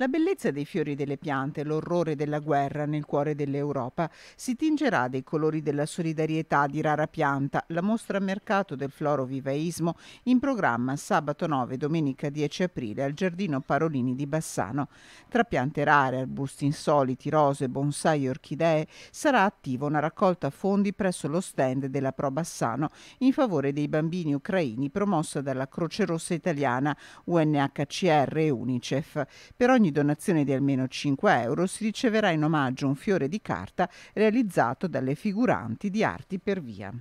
La bellezza dei fiori delle piante, l'orrore della guerra nel cuore dell'Europa, si tingerà dei colori della solidarietà di rara pianta, la mostra a mercato del floro vivaismo in programma sabato 9 e domenica 10 aprile al Giardino Parolini di Bassano. Tra piante rare, arbusti insoliti, rose, bonsai e orchidee sarà attiva una raccolta fondi presso lo stand della Pro Bassano in favore dei bambini ucraini promossa dalla Croce Rossa Italiana, UNHCR e UNICEF. Per ogni ogni donazione di almeno 5 euro si riceverà in omaggio un fiore di carta realizzato dalle figuranti di Arti per Via.